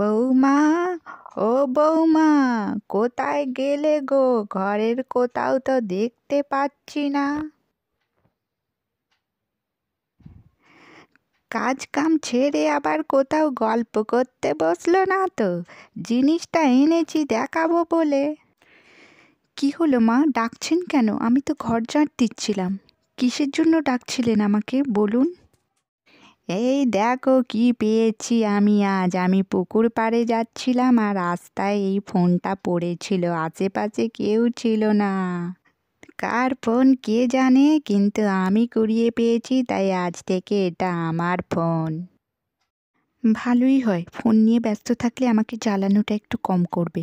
বৌমা ও বৌমা কোথায় গেলে গো ঘরের কোথাও তো দেখতে পাচ্ছি না কাজ কাম ছেড়ে আবার কোথাও গল্প করতে বসলো না তো জিনিসটা এনেছি দেখাবো বলে কি হলো মা ডাকছেন কেন আমি তো ঘর ঝাঁট দিচ্ছিলাম কিসের জন্য ডাকছিলেন আমাকে বলুন এই দেখো কি পেয়েছি আমি আজ আমি পুকুর পাড়ে যাচ্ছিলাম আর রাস্তায় এই ফোনটা পড়েছিল আশেপাশে কেউ ছিল না কার ফোন কে জানে কিন্তু আমি কুড়িয়ে পেয়েছি তাই আজ থেকে এটা আমার ফোন ভালোই হয় ফোন নিয়ে ব্যস্ত থাকলে আমাকে জ্বালানোটা একটু কম করবে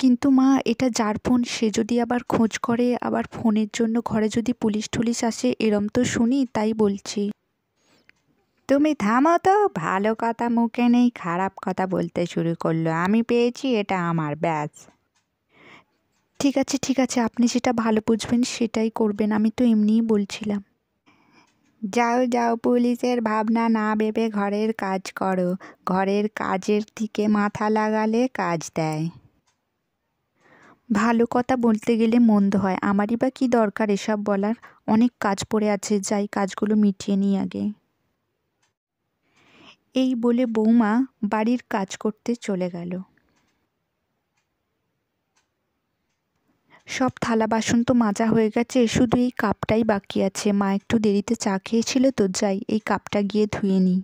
কিন্তু মা এটা যার ফোন সে যদি আবার খোঁজ করে আবার ফোনের জন্য ঘরে যদি পুলিশ টুলিশ আসে এরম তো শুনি তাই বলছি তুমি থামো তো ভালো কথা মুখে নেই খারাপ কথা বলতে শুরু করলো আমি পেয়েছি এটা আমার ব্যাস ঠিক আছে ঠিক আছে আপনি যেটা ভালো বুঝবেন সেটাই করবেন আমি তো এমনিই বলছিলাম যাও যাও পুলিশের ভাবনা না ভেবে ঘরের কাজ করো ঘরের কাজের দিকে মাথা লাগালে কাজ দেয় ভালো কথা বলতে গেলে মন্দ হয় আমারই বা কী দরকার এসব বলার অনেক কাজ পড়ে আছে যাই কাজগুলো মিটিয়ে নিই আগে এই বলে বৌমা বাড়ির কাজ করতে চলে গেল সব থালা বাসন তো মাজা হয়ে গেছে শুধু এই কাপটাই বাকি আছে মা একটু দেরিতে চা খেয়েছিল তো যাই এই কাপটা গিয়ে ধুয়ে নিই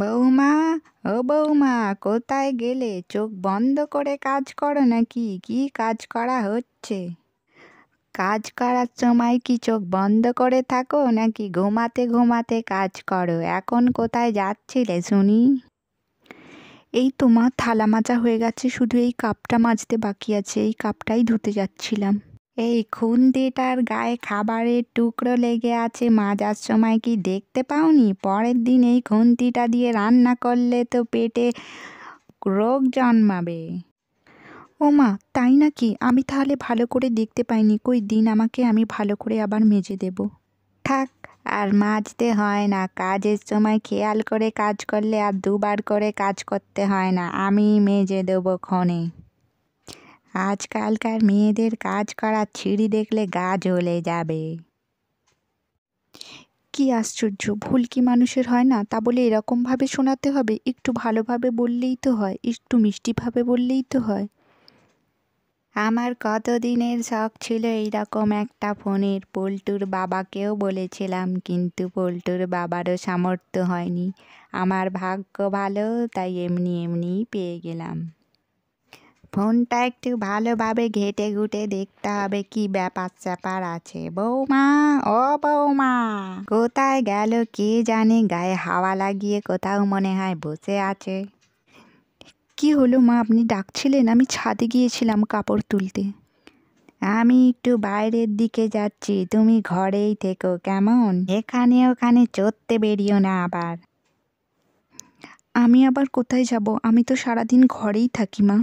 বৌমা ও বৌমা কোথায় গেলে চোখ বন্ধ করে কাজ করো নাকি কি কাজ করা হচ্ছে কাজ করার সময় কি চোখ বন্ধ করে থাকো নাকি ঘুমাতে ঘুমাতে কাজ করো এখন কোথায় যাচ্ছিলে শুনি এই তোমার থালা মাজা হয়ে গেছে শুধু এই কাপটা মাজতে বাকি আছে এই কাপটাই ধুতে যাচ্ছিলাম এই খুন্তিটার গায়ে খাবারের টুকরো লেগে আছে মাজার সময় কি দেখতে পাওনি পরের দিন এই খুন্তিটা দিয়ে রান্না করলে তো পেটে রোগ জন্মাবে ও মা তাই নাকি আমি তাহলে ভালো করে দেখতে পাইনি কই দিন আমাকে আমি ভালো করে আবার মেজে দেব থাক আর মাজতে হয় না কাজের সময় খেয়াল করে কাজ করলে আর দুবার করে কাজ করতে হয় না আমি মেজে দেবো ক্ষণে আজকালকার মেয়েদের কাজ করার ছিঁড়ি দেখলে গা জ্বলে যাবে কি আশ্চর্য ভুল কি মানুষের হয় না তা বলে এরকমভাবে শোনাতে হবে একটু ভালোভাবে বললেই তো হয় একটু মিষ্টিভাবে বললেই তো হয় আমার কতদিনের শখ ছিল এইরকম একটা ফোনের পল্টুর বাবাকেও বলেছিলাম কিন্তু পল্টুর বাবারও সামর্থ্য হয়নি আমার ভাগ্য ভালো তাই এমনি এমনিই পেয়ে গেলাম ফোনটা একটু ভালোভাবে ঘেটে ঘুটে দেখতে হবে কি ব্যাপার স্যাপার আছে বৌমা ও বৌমা কোথায় গেল কে জানে গায়ে হাওয়া লাগিয়ে কোথাও মনে হয় বসে আছে কি হলো মা আপনি ডাকছিলেন আমি ছাদে গিয়েছিলাম কাপড় তুলতে আমি একটু বাইরের দিকে যাচ্ছি তুমি ঘরেই থেকো কেমন এখানে ওখানে চড়তে বেরিও না আবার আমি আবার কোথায় যাব আমি তো সারাদিন ঘরেই থাকি মা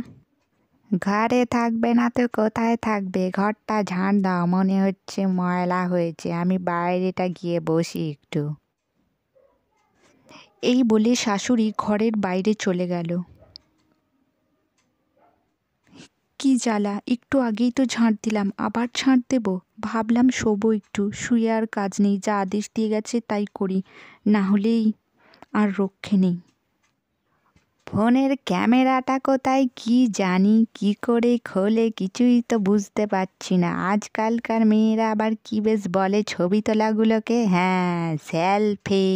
ঘরে থাকবে না তো কোথায় থাকবে ঘরটা ঝাঁট দাও মনে হচ্ছে ময়লা হয়েছে আমি বাইরেটা গিয়ে বসি একটু এই বলে শাশুড়ি ঘরের বাইরে চলে গেল কি জ্বালা একটু আগেই তো ঝাঁট দিলাম আবার ঝাঁট দেব ভাবলাম শোবো একটু শুয়ে আর কাজ নেই যা আদেশ দিয়ে গেছে তাই করি না হলেই আর রক্ষে নেই ফোনের ক্যামেরাটা কোথায় কি জানি কি করে খোলে কিছুই তো বুঝতে পারছি না আজকালকার মেয়েরা আবার কি বেশ বলে ছবি তোলাগুলোকে হ্যাঁ সেলফি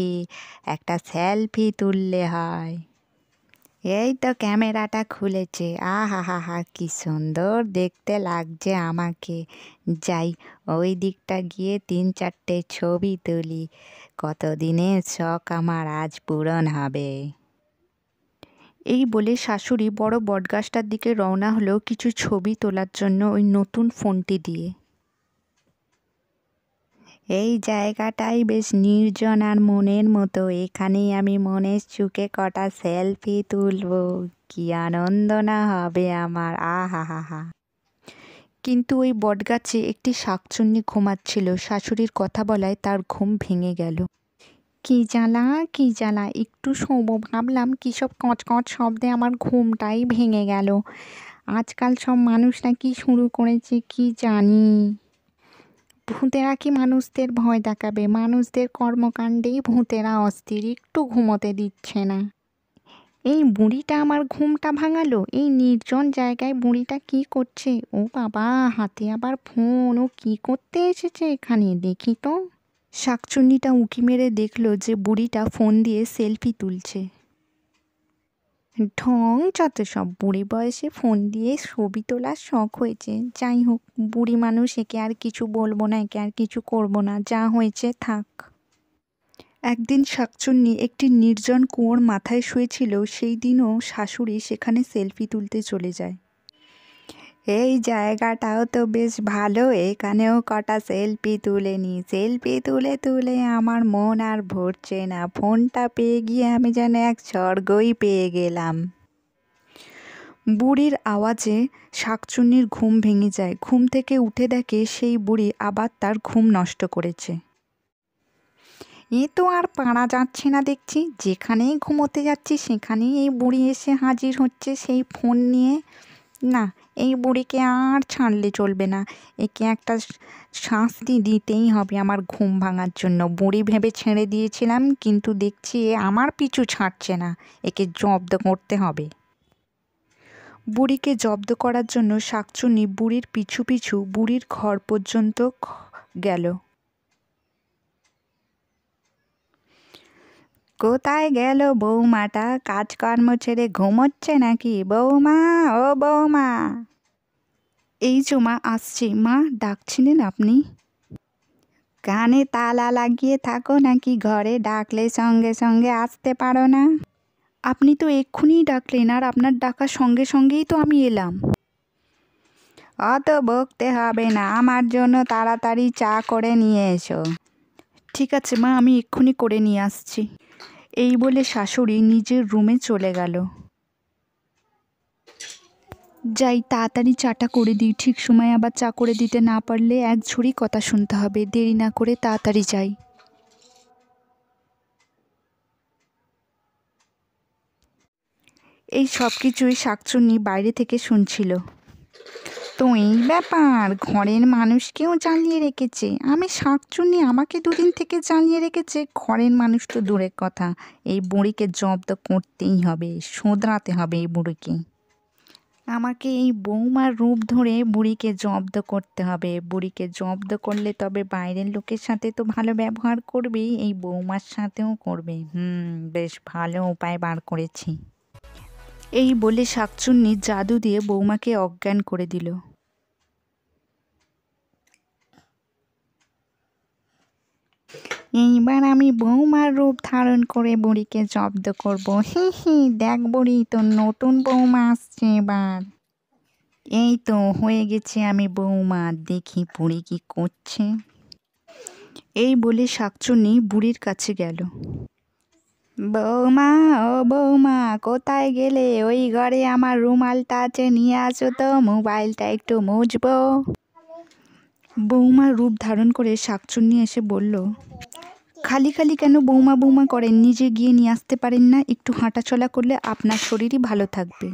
একটা সেলফি তুললে হয় এই তো ক্যামেরাটা খুলেছে আহা হা হা কি সুন্দর দেখতে লাগছে আমাকে যাই ওই দিকটা গিয়ে তিন চারটে ছবি তুলি কতদিনের শখ আমার আজ পূরণ হবে এই বলে শাশুড়ি বড় বটগাছটার দিকে রওনা হলো কিছু ছবি তোলার জন্য ওই নতুন ফোনটি দিয়ে এই জায়গাটাই বেশ নির্জন আর মনের মতো এখানেই আমি মনের চুকে কটা সেলফি তুলব কি আনন্দ না হবে আমার আহা হা হা কিন্তু ওই বটগাছে একটি শাকচুন্নি ঘুমাচ্ছিল শাশুড়ির কথা বলায় তার ঘুম ভেঙে গেল কি জ্বালা কি জ্বালা একটু শোবো ভাবলাম কী সব কচকচ শব্দে আমার ঘুমটাই ভেঙে গেল আজকাল সব মানুষরা নাকি শুরু করেছে কি জানি ভূতেরা কি মানুষদের ভয় দেখাবে মানুষদের কর্মকাণ্ডেই ভূতেরা অস্থির একটু ঘুমোতে দিচ্ছে না এই বুড়িটা আমার ঘুমটা ভাঙালো এই নির্জন জায়গায় বুড়িটা কি করছে ও বাবা হাতে আবার ফোন ও কি করতে এসেছে এখানে দেখি তো শাকচুন্নিটা উঁকি মেরে দেখলো যে বুড়িটা ফোন দিয়ে সেলফি তুলছে ঢং যত সব বুড়ি বয়সে ফোন দিয়ে ছবি তোলার শখ হয়েছে যাই হোক বুড়ি মানুষ একে আর কিছু বলবো না একে আর কিছু করব না যা হয়েছে থাক একদিন শাকচুন্নি একটি নির্জন কুয়োর মাথায় শুয়েছিল সেই দিনও শাশুড়ি সেখানে সেলফি তুলতে চলে যায় এই জায়গাটাও তো বেশ ভালো এখানেও কটা সেলফি তুলে নি সেলফি তুলে তুলে আমার মন আর ভরছে না ফোনটা পেয়ে গিয়ে আমি যেন এক স্বর্গই পেয়ে গেলাম বুড়ির আওয়াজে শাকচুন্নির ঘুম ভেঙে যায় ঘুম থেকে উঠে দেখে সেই বুড়ি আবার তার ঘুম নষ্ট করেছে এ তো আর পাড়া যাচ্ছে না দেখছি যেখানেই ঘুমোতে যাচ্ছি সেখানেই এই বুড়ি এসে হাজির হচ্ছে সেই ফোন নিয়ে না এই বুড়িকে আর ছাড়লে চলবে না একে একটা শাস্তি দিতেই হবে আমার ঘুম ভাঙার জন্য বুড়ি ভেবে ছেড়ে দিয়েছিলাম কিন্তু দেখছি এ আমার পিছু ছাড়ছে না একে জব্দ করতে হবে বুড়িকে জব্দ করার জন্য শাকচুনি বুড়ির পিছু পিছু বুড়ির ঘর পর্যন্ত গেল কোথায় গেল বৌমাটা কাজকর্ম ছেড়ে ঘুমোচ্ছে নাকি বৌমা ও বৌমা এই যে মা আসছি মা ডাকছিলেন আপনি কানে তালা লাগিয়ে থাকো নাকি ঘরে ডাকলে সঙ্গে সঙ্গে আসতে পারো না আপনি তো এক্ষুনি ডাকলেন আর আপনার ডাকার সঙ্গে সঙ্গেই তো আমি এলাম অত বকতে হবে না আমার জন্য তাড়াতাড়ি চা করে নিয়ে এসো ঠিক আছে মা আমি এক্ষুনি করে নিয়ে আসছি এই বলে শাশুড়ি নিজের রুমে চলে গেল যাই তাড়াতাড়ি চাটা করে দিই ঠিক সময় আবার চা করে দিতে না পারলে এক ঝুড়ি কথা শুনতে হবে দেরি না করে তাড়াতাড়ি যাই এই সব কিছুই শাকচুন্নি বাইরে থেকে শুনছিল তো এই ব্যাপার ঘরের মানুষকেও জ্বালিয়ে রেখেছে আমি শাকচুনি আমাকে দুদিন থেকে জ্বালিয়ে রেখেছে ঘরের মানুষ তো দূরের কথা এই বুড়িকে জব্দ করতেই হবে শোধরাতে হবে এই বুড়িকে আমাকে এই বৌমার রূপ ধরে বুড়িকে জব্দ করতে হবে বুড়িকে জব্দ করলে তবে বাইরের লোকের সাথে তো ভালো ব্যবহার করবেই এই বৌমার সাথেও করবে হুম বেশ ভালো উপায় বার করেছি এই বলে শাকচুন্নি জাদু দিয়ে বৌমাকে অজ্ঞান করে দিল এইবার আমি বৌমার রূপ ধারণ করে বুড়িকে জব্দ করব হি হি দেখ বুড়ি তো নতুন বৌমা আসছে এবার এই তো হয়ে গেছে আমি বৌমা দেখি বুড়ি কি করছে এই বলে শাকচুন্নি বুড়ির কাছে গেল বৌমা ও বৌমা কোথায় গেলে ওই ঘরে আমার রুমালটা আছে নিয়ে আসো তো মোবাইলটা একটু মুছবো বৌমা রূপ ধারণ করে শাকচুন্নি এসে বলল খালি খালি কেন বৌমা বৌমা করেন নিজে গিয়ে নিয়ে আসতে পারেন না একটু হাঁটাচলা করলে আপনার শরীরই ভালো থাকবে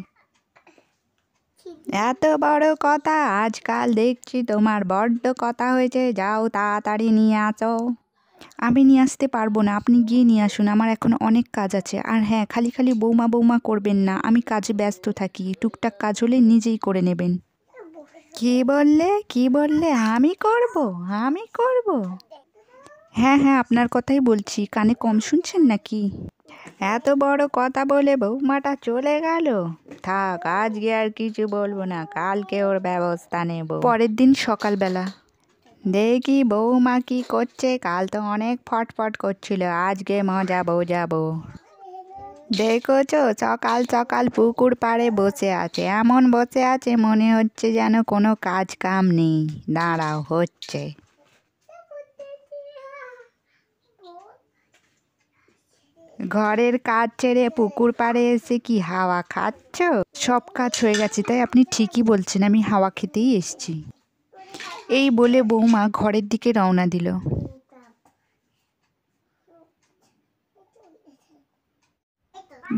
এত বড় কথা আজকাল দেখছি তোমার বড্ড কথা হয়েছে যাও তাড়াতাড়ি নিয়ে আসো আমি নিয়ে আসতে পারবো না আপনি গিয়ে নিয়ে আসুন আমার এখন অনেক কাজ আছে আর হ্যাঁ খালি খালি বৌমা বৌমা করবেন না আমি কাজে ব্যস্ত থাকি টুকটাক কাজ হলে নিজেই করে নেবেন কি বললে কি বললে আমি করব আমি করব হ্যাঁ হ্যাঁ আপনার কথাই বলছি কানে কম শুনছেন নাকি এত বড় কথা বলে বৌমাটা চলে গেল থাক আজকে আর কিছু বলবো না কালকে ওর ব্যবস্থা নেব পরের দিন সকালবেলা দেখি বৌমা কি করছে কাল তো অনেক ফটফট করছিল আজকে মজা যাবো দেখোছ সকাল সকাল পুকুর পাড়ে বসে আছে এমন বসে আছে মনে হচ্ছে যেন কোনো কাজ কাম নেই দাঁড়াও হচ্ছে ঘরের কাজ ছেড়ে পুকুর পাড়ে এসে কি হাওয়া খাচ্ছ সব কাজ হয়ে গেছে তাই আপনি ঠিকই বলছেন আমি হাওয়া খেতেই এসছি এই বলে বৌমা ঘরের দিকে রওনা দিল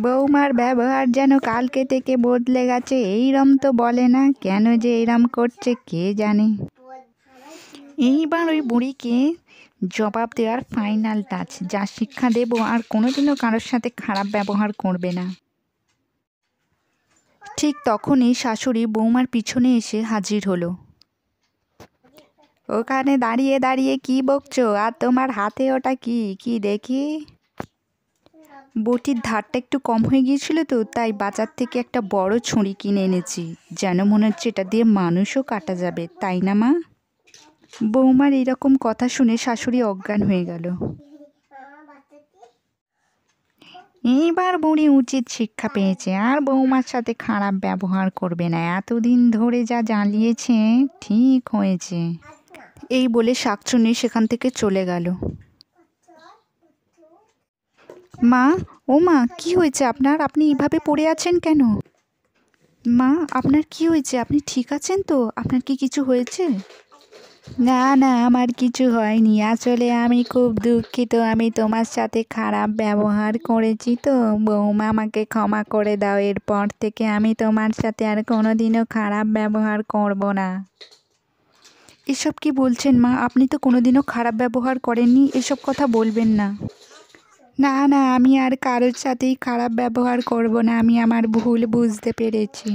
বৌমার ব্যবহার যেন কালকে থেকে বদলে গেছে এইরম তো বলে না কেন যে এরম করছে কে জানে এইবার ওই বুড়িকে জবাব দেওয়ার ফাইনাল টাচ যা শিক্ষা দেব আর কোনোদিনও কারোর সাথে খারাপ ব্যবহার করবে না ঠিক তখনই শাশুড়ি বৌমার পিছনে এসে হাজির হলো ওখানে দাঁড়িয়ে দাঁড়িয়ে কি বকছো আর তোমার হাতে ওটা কি কি দেখি বটির ধারটা একটু কম হয়ে গিয়েছিল তো তাই বাজার থেকে একটা বড় ছুরি কিনে এনেছি যেন মনে হচ্ছে এটা দিয়ে মানুষও কাটা যাবে তাই না মা বৌমার এরকম কথা শুনে শাশুড়ি অজ্ঞান হয়ে গেল এইবার বুড়ি উচিত শিক্ষা পেয়েছে আর বৌমার সাথে খারাপ ব্যবহার করবে না এতদিন ধরে যা জ্বালিয়েছে ঠিক হয়েছে এই বলে শাকচুনি সেখান থেকে চলে গেল মা ও মা কি হয়েছে আপনার আপনি এভাবে পড়ে আছেন কেন মা আপনার কি হয়েছে আপনি ঠিক আছেন তো আপনার কি কিছু হয়েছে না না আমার কিছু হয়নি আসলে আমি খুব দুঃখিত আমি তোমার সাথে খারাপ ব্যবহার করেছি তো বৌমা আমাকে ক্ষমা করে দাও এরপর থেকে আমি তোমার সাথে আর কোনোদিনও খারাপ ব্যবহার করব না এসব কি বলছেন মা আপনি তো কোনোদিনও খারাপ ব্যবহার করেননি এসব কথা বলবেন না না না আমি আর কারোর সাথেই খারাপ ব্যবহার করব না আমি আমার ভুল বুঝতে পেরেছি